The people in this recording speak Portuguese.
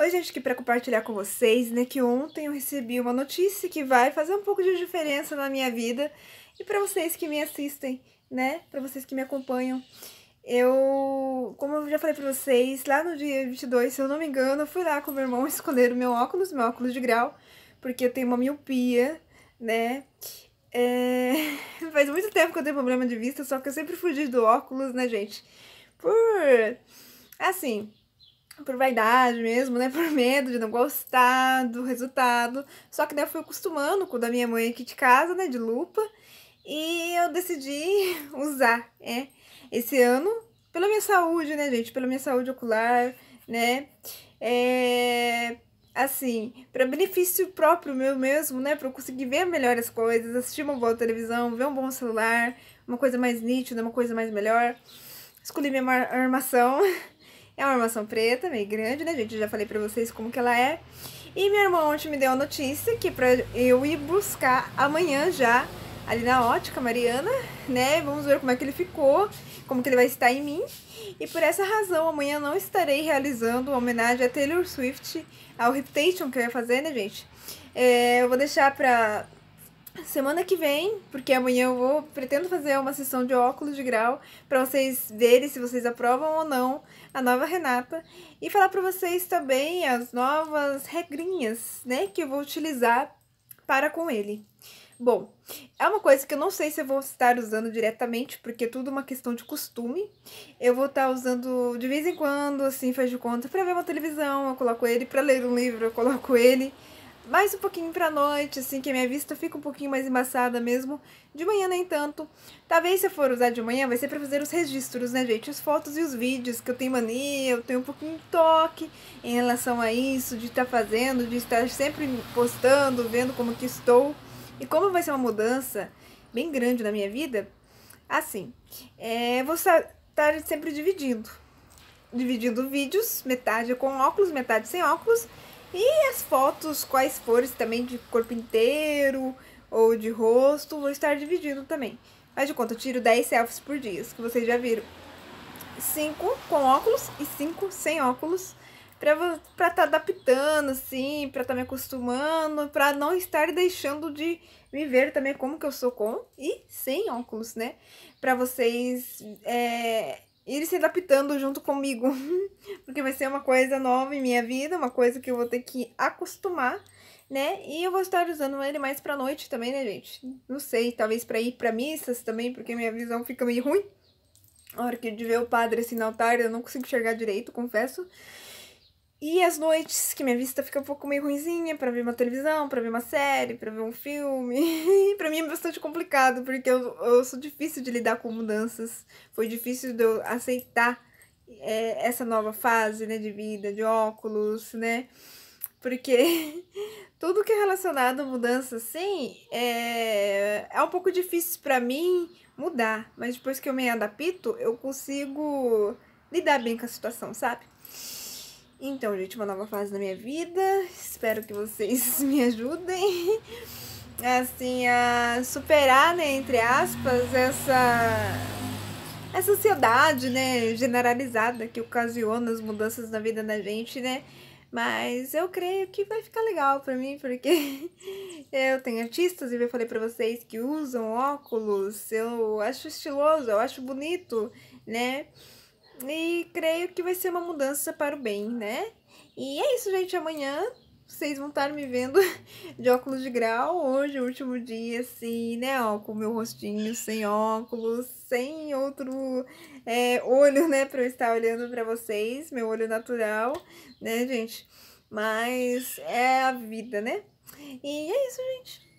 Oi, gente, aqui para compartilhar com vocês, né, que ontem eu recebi uma notícia que vai fazer um pouco de diferença na minha vida. E para vocês que me assistem, né, para vocês que me acompanham, eu, como eu já falei para vocês, lá no dia 22, se eu não me engano, eu fui lá com meu irmão escolher o meu óculos, meu óculos de grau, porque eu tenho uma miopia, né? É... Faz muito tempo que eu tenho problema de vista, só que eu sempre fugi do óculos, né, gente? Por. Assim, por vaidade mesmo, né? Por medo de não gostar do resultado. Só que daí eu fui acostumando com o da minha mãe aqui de casa, né? De lupa. E eu decidi usar, é. Esse ano, pela minha saúde, né, gente? Pela minha saúde ocular, né? É assim, para benefício próprio meu mesmo, né? Para eu conseguir ver melhor as coisas, assistir uma boa televisão, ver um bom celular, uma coisa mais nítida, uma coisa mais melhor. Escolhi minha armação É uma armação preta, meio grande, né, gente? Eu já falei pra vocês como que ela é. E minha irmã ontem me deu a notícia que pra eu ir buscar amanhã já, ali na ótica Mariana, né? Vamos ver como é que ele ficou, como que ele vai estar em mim. E por essa razão, amanhã não estarei realizando uma homenagem a Taylor Swift, ao Reputation que eu ia fazer, né, gente? É, eu vou deixar pra Semana que vem, porque amanhã eu vou pretendo fazer uma sessão de óculos de grau para vocês verem se vocês aprovam ou não a nova Renata e falar para vocês também as novas regrinhas, né, que eu vou utilizar para com ele. Bom, é uma coisa que eu não sei se eu vou estar usando diretamente, porque é tudo uma questão de costume. Eu vou estar usando de vez em quando, assim, faz de conta, para ver uma televisão, eu coloco ele, para ler um livro, eu coloco ele mais um pouquinho pra noite, assim, que a minha vista fica um pouquinho mais embaçada mesmo. De manhã nem tanto. Talvez se eu for usar de manhã, vai ser pra fazer os registros, né, gente? As fotos e os vídeos, que eu tenho mania, eu tenho um pouquinho de toque em relação a isso, de estar tá fazendo, de estar sempre postando, vendo como que estou. E como vai ser uma mudança bem grande na minha vida, assim, é, vou estar tá sempre dividindo. Dividindo vídeos, metade com óculos, metade sem óculos e as fotos, quais forem também de corpo inteiro ou de rosto, vou estar dividindo também. Faz de conta, eu tiro 10 selfies por dia, que vocês já viram. 5 com óculos e 5 sem óculos. Pra estar tá adaptando, assim, pra estar tá me acostumando, pra não estar deixando de me ver também como que eu sou com e sem óculos, né? Pra vocês é, ir se adaptando junto comigo, porque vai ser uma coisa nova em minha vida, uma coisa que eu vou ter que acostumar, né? E eu vou estar usando ele mais pra noite também, né, gente? Não sei, talvez pra ir pra missas também, porque minha visão fica meio ruim. A hora que de ver o padre assim no altar, eu não consigo enxergar direito, confesso. E as noites que minha vista fica um pouco meio ruimzinha para ver uma televisão, para ver uma série, para ver um filme. para mim é bastante complicado, porque eu, eu, sou difícil de lidar com mudanças. Foi difícil de eu aceitar é, essa nova fase, né, de vida, de óculos, né? Porque tudo que é relacionado a mudança, assim, é, é um pouco difícil para mim mudar. Mas depois que eu me adapto, eu consigo lidar bem com a situação, sabe? Então, gente, uma nova fase na minha vida. Espero que vocês me ajudem assim a superar, né, entre aspas, essa essa ansiedade, né, generalizada que ocasiona as mudanças na vida da gente, né? Mas eu creio que vai ficar legal para mim, porque eu tenho artistas e eu falei para vocês que usam óculos. Eu acho estiloso, eu acho bonito, né? E creio que vai ser uma mudança para o bem, né? E é isso, gente. Amanhã vocês vão estar me vendo de óculos de grau. Hoje, o último dia, assim, né? Ó, com o meu rostinho sem óculos, sem outro é, olho, né? para eu estar olhando para vocês. Meu olho natural, né, gente? Mas é a vida, né? E é isso, gente.